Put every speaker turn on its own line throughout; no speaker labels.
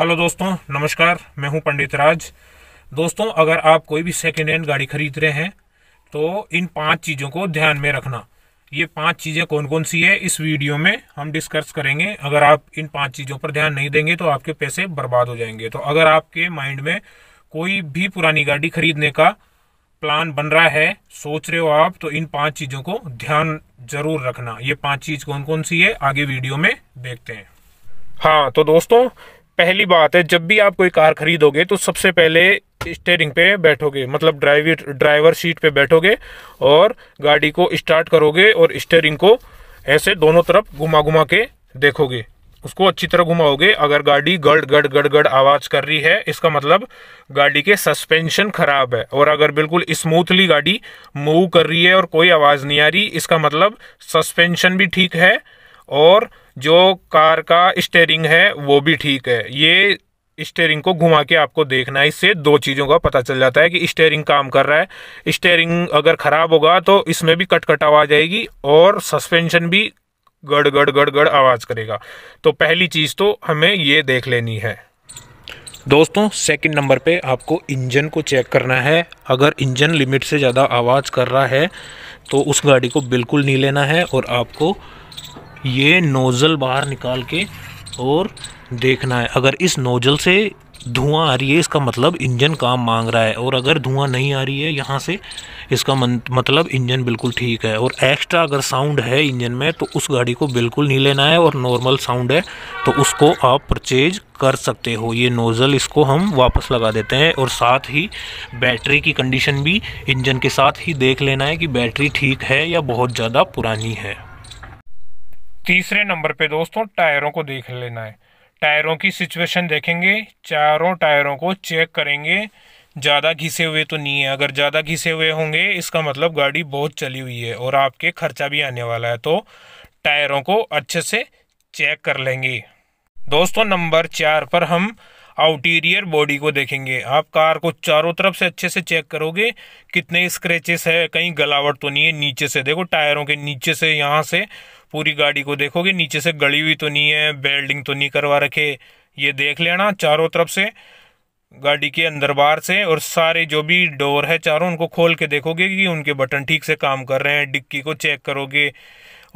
hello दोस्तों नमस्कार मैं हूं पंडित राज दोस्तों अगर आप कोई भी सेकेंड हैंड गाड़ी खरीद रहे हैं तो इन पांच चीज़ों को ध्यान में रखना ये पांच चीज़ें कौन कौन सी है इस वीडियो में हम डिस्कस करेंगे अगर आप इन पांच चीज़ों पर ध्यान नहीं देंगे तो आपके पैसे बर्बाद हो जाएंगे तो अगर आपके माइंड में कोई भी पुरानी गाड़ी खरीदने का प्लान बन रहा है सोच रहे हो आप तो इन पांच चीज़ों को ध्यान जरूर रखना ये पांच चीज़ कौन कौन सी है आगे वीडियो में देखते हैं हाँ तो दोस्तों पहली बात है जब भी आप कोई कार खरीदोगे तो सबसे पहले स्टेयरिंग पे बैठोगे मतलब ड्राइवर ड्राइवर सीट पे बैठोगे और गाड़ी को स्टार्ट करोगे और स्टेयरिंग को ऐसे दोनों तरफ घुमा घुमा के देखोगे उसको अच्छी तरह घुमाओगे अगर गाड़ी गड़ गड़ गड़ गड़ आवाज़ कर रही है इसका मतलब गाड़ी के सस्पेंशन खराब है और अगर बिल्कुल स्मूथली गाड़ी मूव कर रही है और कोई आवाज़ नहीं आ रही इसका मतलब सस्पेंशन भी ठीक है और जो कार का स्टेयरिंग है वो भी ठीक है ये स्टेयरिंग को घुमा के आपको देखना है इससे दो चीज़ों का पता चल जाता है कि स्टेयरिंग काम कर रहा है स्टेयरिंग अगर ख़राब होगा तो इसमें भी कट आवाज़ आएगी और सस्पेंशन भी गड़ गड़ गड़ गड़ आवाज़ करेगा तो पहली चीज़ तो हमें ये देख लेनी है दोस्तों सेकंड नंबर पे आपको इंजन को चेक करना है अगर इंजन लिमिट से ज़्यादा आवाज़ कर रहा है तो उस गाड़ी को बिल्कुल नहीं लेना है और आपको ये नोज़ल बाहर निकाल के और देखना है अगर इस नोज़ल से धुआं आ रही है इसका मतलब इंजन काम मांग रहा है और अगर धुआं नहीं आ रही है यहाँ से इसका मतलब इंजन बिल्कुल ठीक है और एक्स्ट्रा अगर साउंड है इंजन में तो उस गाड़ी को बिल्कुल नहीं लेना है और नॉर्मल साउंड है तो उसको आप परचेज कर सकते हो ये नोज़ल इसको हम वापस लगा देते हैं और साथ ही बैटरी की कंडीशन भी इंजन के साथ ही देख लेना है कि बैटरी ठीक है या बहुत ज़्यादा पुरानी है तीसरे नंबर पे दोस्तों टायरों को देख लेना है टायरों की सिचुएशन देखेंगे चारों टायरों को चेक करेंगे ज़्यादा घिसे हुए तो नहीं है अगर ज़्यादा घिसे हुए होंगे इसका मतलब गाड़ी बहुत चली हुई है और आपके खर्चा भी आने वाला है तो टायरों को अच्छे से चेक कर लेंगे दोस्तों नंबर चार पर हम आउटीरियर बॉडी को देखेंगे आप कार को चारों तरफ से अच्छे से चेक करोगे कितने स्क्रैचेस है कहीं गलावट तो नहीं है नीचे से देखो टायरों के नीचे से यहाँ से पूरी गाड़ी को देखोगे नीचे से गली हुई तो नहीं है बेल्डिंग तो नहीं करवा रखे ये देख लेना चारों तरफ से गाड़ी के अंदर बाहर से और सारे जो भी डोर है चारों उनको खोल के देखोगे कि उनके बटन ठीक से काम कर रहे हैं डिक्की को चेक करोगे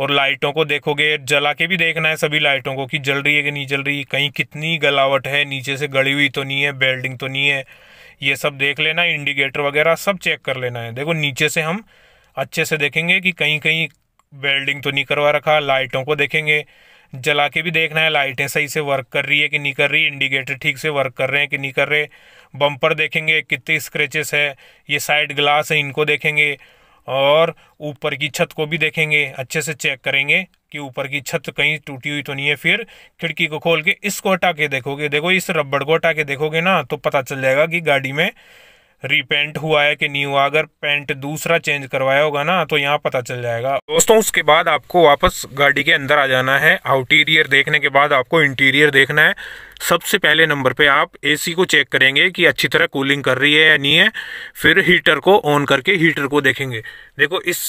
और लाइटों को देखोगे जला के भी देखना है सभी लाइटों को कि जल रही है कि नहीं जल रही कहीं कितनी गलावट है नीचे से गड़ी हुई तो नहीं है बेल्डिंग तो नहीं है ये सब देख लेना इंडिकेटर वगैरह सब चेक कर लेना है देखो नीचे से हम अच्छे से देखेंगे कि कहीं कहीं बेल्डिंग तो नहीं करवा रखा लाइटों को देखेंगे जला के भी देखना है लाइटें सही से वर्क कर रही है कि नहीं कर रही इंडिकेटर ठीक से वर्क कर रहे हैं कि नहीं कर रहे बम्पर देखेंगे कितने स्क्रेचेस है ये साइड ग्लास है इनको देखेंगे और ऊपर की छत को भी देखेंगे अच्छे से चेक करेंगे कि ऊपर की छत कहीं टूटी हुई तो नहीं है फिर खिड़की को खोल के इसको हटा के देखोगे देखो इस रबड़ को हटा के देखोगे ना तो पता चल जाएगा कि गाड़ी में रिपेंट हुआ है कि नहीं हुआ अगर पेंट दूसरा चेंज करवाया होगा ना तो यहाँ पता चल जाएगा दोस्तों उसके बाद आपको वापस गाड़ी के अंदर आ जाना है आउटीरियर देखने के बाद आपको इंटीरियर देखना है सबसे पहले नंबर पे आप एसी को चेक करेंगे कि अच्छी तरह कूलिंग कर रही है या नहीं है फिर हीटर को ऑन करके हीटर को देखेंगे देखो इस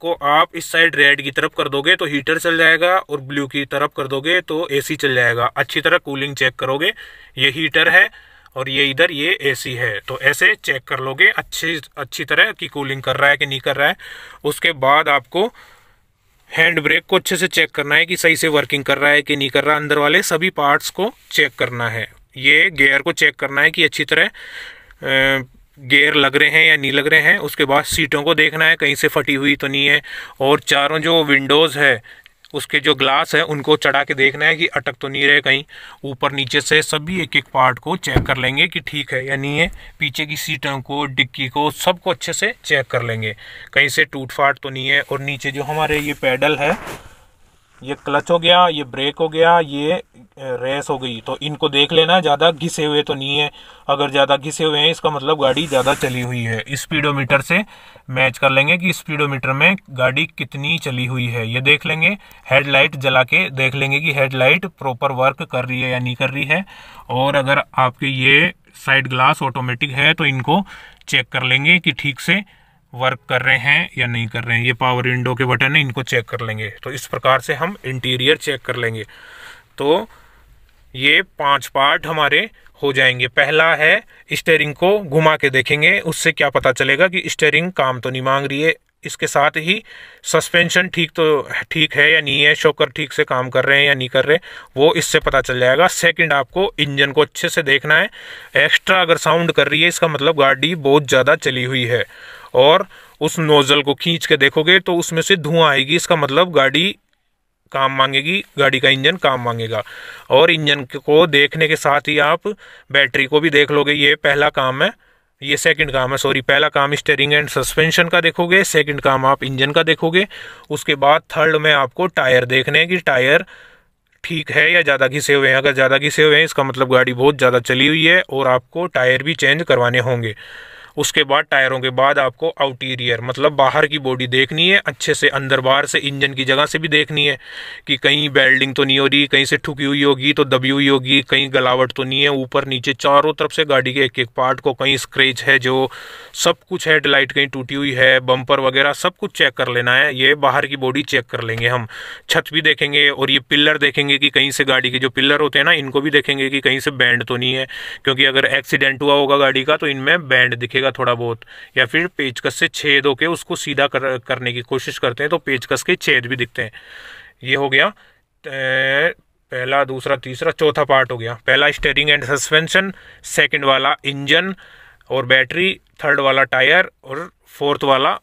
को आप इस साइड रेड की तरफ कर दोगे तो हीटर चल जाएगा और ब्लू की तरफ कर दोगे तो एसी चल जाएगा अच्छी तरह कूलिंग चेक करोगे ये हीटर है और ये इधर ये एसी है तो ऐसे चेक कर लोगे अच्छी अच्छी तरह कि कूलिंग कर रहा है कि नहीं कर रहा है उसके बाद आपको हैंड ब्रेक को अच्छे से चेक करना है कि सही से वर्किंग कर रहा है कि नहीं कर रहा अंदर वाले सभी पार्ट्स को चेक करना है ये गेयर को चेक करना है कि अच्छी तरह गेयर लग रहे हैं या नहीं लग रहे हैं उसके बाद सीटों को देखना है कहीं से फटी हुई तो नहीं है और चारों जो विंडोज़ है उसके जो ग्लास है उनको चढ़ा के देखना है कि अटक तो नहीं रहे कहीं ऊपर नीचे से सभी एक एक पार्ट को चेक कर लेंगे कि ठीक है या नहीं है पीछे की सीटों को डिक्की को सबको अच्छे से चेक कर लेंगे कहीं से टूट फाट तो नहीं है और नीचे जो हमारे ये पैडल है ये क्लच हो गया ये ब्रेक हो गया ये रेस हो गई तो इनको देख लेना ज़्यादा घिसे हुए तो नहीं है अगर ज़्यादा घिसे हुए हैं इसका मतलब गाड़ी ज़्यादा चली हुई है स्पीडोमीटर से मैच कर लेंगे कि स्पीडोमीटर में गाड़ी कितनी चली हुई है ये देख लेंगे हेडलाइट जला के देख लेंगे कि हेडलाइट प्रॉपर वर्क कर रही है या नहीं कर रही है और अगर आपके ये साइड ग्लास ऑटोमेटिक है तो इनको चेक कर लेंगे कि ठीक से वर्क कर रहे हैं या नहीं कर रहे हैं ये पावर विंडो के बटन है इनको चेक कर लेंगे तो इस प्रकार से हम इंटीरियर चेक कर लेंगे तो ये पांच पार्ट हमारे हो जाएंगे पहला है स्टेयरिंग को घुमा के देखेंगे उससे क्या पता चलेगा कि स्टेयरिंग काम तो नहीं मांग रही है इसके साथ ही सस्पेंशन ठीक तो ठीक है या नहीं है शोकर ठीक से काम कर रहे हैं या नहीं कर रहे वो इससे पता चल जाएगा सेकंड आपको इंजन को अच्छे से देखना है एक्स्ट्रा अगर साउंड कर रही है इसका मतलब गाड़ी बहुत ज़्यादा चली हुई है और उस नोज़ल को खींच के देखोगे तो उसमें से धुआँ आएगी इसका मतलब गाड़ी काम मांगेगी गाड़ी का इंजन काम मांगेगा और इंजन को देखने के साथ ही आप बैटरी को भी देख लोगे ये पहला काम है ये सेकंड काम है सॉरी पहला काम स्टेयरिंग एंड सस्पेंशन का देखोगे सेकंड काम आप इंजन का देखोगे उसके बाद थर्ड में आपको टायर देखने हैं कि टायर ठीक है या ज़्यादा घिसे हुए हैं अगर ज़्यादा घिसे हुए हैं इसका मतलब गाड़ी बहुत ज़्यादा चली हुई है और आपको टायर भी चेंज करवाने होंगे उसके बाद टायरों के बाद आपको आउटीरियर मतलब बाहर की बॉडी देखनी है अच्छे से अंदर बाहर से इंजन की जगह से भी देखनी है कि कहीं बेल्डिंग तो नहीं हो रही कहीं से ठुकी हुई होगी तो दबी हुई होगी कहीं गलावट तो नहीं है ऊपर नीचे चारों तरफ से गाड़ी के एक एक पार्ट को कहीं स्क्रेच है जो सब कुछ हेडलाइट कहीं टूटी हुई है बम्पर वगैरह सब कुछ चेक कर लेना है ये बाहर की बॉडी चेक कर लेंगे हम छत भी देखेंगे और ये पिल्लर देखेंगे कि कहीं से गाड़ी के जो पिल्लर होते हैं ना इनको भी देखेंगे कि कहीं से बैंड तो नहीं है क्योंकि अगर एक्सीडेंट हुआ होगा गाड़ी का तो इनमें बैंड दिखेगा रहेगा थोड़ा बहुत या फिर पेचकस से छेद होके उसको सीधा कर, करने की कोशिश करते हैं तो पेचकस के छेद भी दिखते हैं ये हो गया पहला दूसरा तीसरा चौथा पार्ट हो गया पहला स्टेयरिंग एंड सस्पेंशन सेकंड वाला इंजन और बैटरी थर्ड वाला टायर और फोर्थ वाला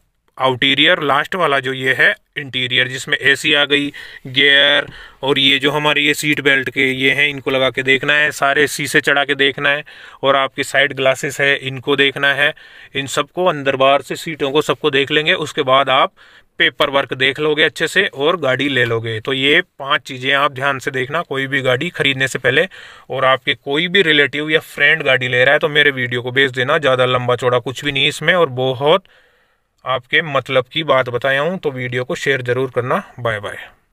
आउटीरियर लास्ट वाला जो ये है इंटीरियर जिसमें एसी आ गई गेयर और ये जो हमारे ये सीट बेल्ट के ये हैं इनको लगा के देखना है सारे शीशे चढ़ा के देखना है और आपके साइड ग्लासेस है इनको देखना है इन सबको अंदर बाहर से सीटों को सबको देख लेंगे उसके बाद आप पेपर वर्क देख लोगे अच्छे से और गाड़ी ले लोगे तो ये पांच चीज़ें आप ध्यान से देखना कोई भी गाड़ी खरीदने से पहले और आपके कोई भी रिलेटिव या फ्रेंड गाड़ी ले रहा है तो मेरे वीडियो को भेज देना ज़्यादा लंबा चौड़ा कुछ भी नहीं इसमें और बहुत आपके मतलब की बात बताया हूँ तो वीडियो को शेयर ज़रूर करना बाय बाय